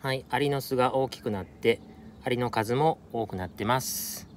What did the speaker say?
はい、アリの巣が大きくなって、アリの数も多くなってます。